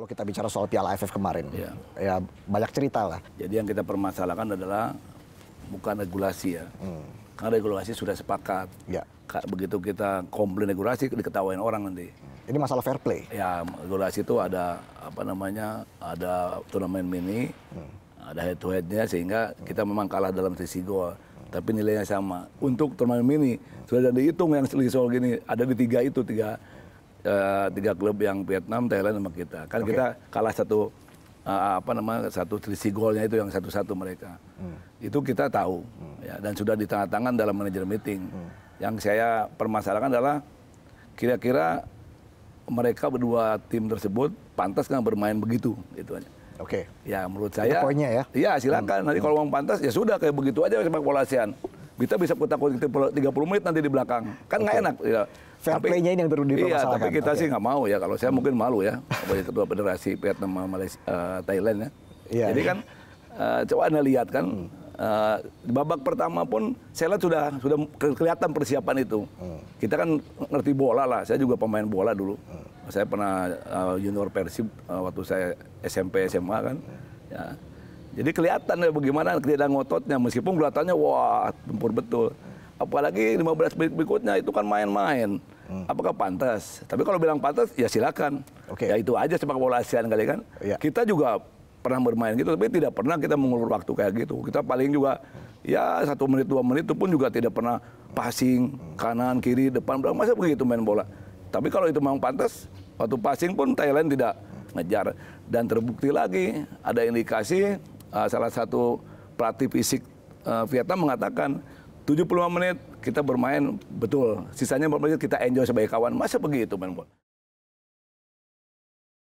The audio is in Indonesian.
Kalau kita bicara soal Piala AFF kemarin, ya. ya banyak cerita lah. Jadi yang kita permasalahkan adalah bukan regulasi ya. Hmm. Karena regulasi sudah sepakat. Ya. Begitu kita komplain regulasi diketawain orang nanti. Ini masalah fair play. Ya, regulasi itu ada apa namanya? Ada turnamen mini, hmm. ada head to headnya sehingga hmm. kita memang kalah dalam sisi gol tapi nilainya sama. Untuk turnamen mini sudah dihitung yang selisih soal gini ada di tiga itu tiga Eh, tiga klub yang Vietnam, Thailand sama kita. Kan okay. kita kalah satu uh, apa namanya satu selisih golnya itu yang satu-satu mereka. Hmm. Itu kita tahu hmm. ya dan sudah tangan dalam manajer meeting. Hmm. Yang saya permasalahkan adalah kira-kira mereka berdua tim tersebut pantas kan bermain begitu gitu aja. Oke. Okay. Ya menurut saya. Itu poinnya ya. Iya silakan. Hmm. Nanti hmm. kalau mau pantas ya sudah kayak begitu aja sepak bola kita bisa tiga 30 menit nanti di belakang. Kan nggak enak. Ya. Fair play ini yang perlu Iya, tapi kita okay. sih nggak mau ya. Kalau saya mungkin malu ya. Sebagai ya, ketua federasi Vietnam Malaysia uh, Thailand ya. Yeah, Jadi iya. kan uh, coba Anda lihat kan uh, babak pertama pun saya lihat sudah sudah kelihatan persiapan itu. Hmm. Kita kan ngerti bola lah. Saya juga pemain bola dulu. Hmm. Saya pernah uh, junior Persib uh, waktu saya SMP SMA kan. Ya jadi kelihatan ya bagaimana kelihatan ngototnya meskipun kelihatannya wah tempur betul. Apalagi 15 menit berikutnya itu kan main-main. Hmm. Apakah pantas? Tapi kalau bilang pantas ya silakan. Okay. Ya itu aja sepak bola ASEAN kali kan. Yeah. Kita juga pernah bermain gitu tapi tidak pernah kita mengulur waktu kayak gitu. Kita paling juga ya satu menit dua menit itu pun juga tidak pernah passing kanan kiri depan belakang masa begitu main bola. Tapi kalau itu memang pantas waktu passing pun Thailand tidak ngejar dan terbukti lagi ada indikasi Eh, salah satu pelatih fisik uh, Vietnam mengatakan 75 menit kita bermain betul, sisanya 40 menit kita enjoy sebagai kawan. Masa begitu main bola?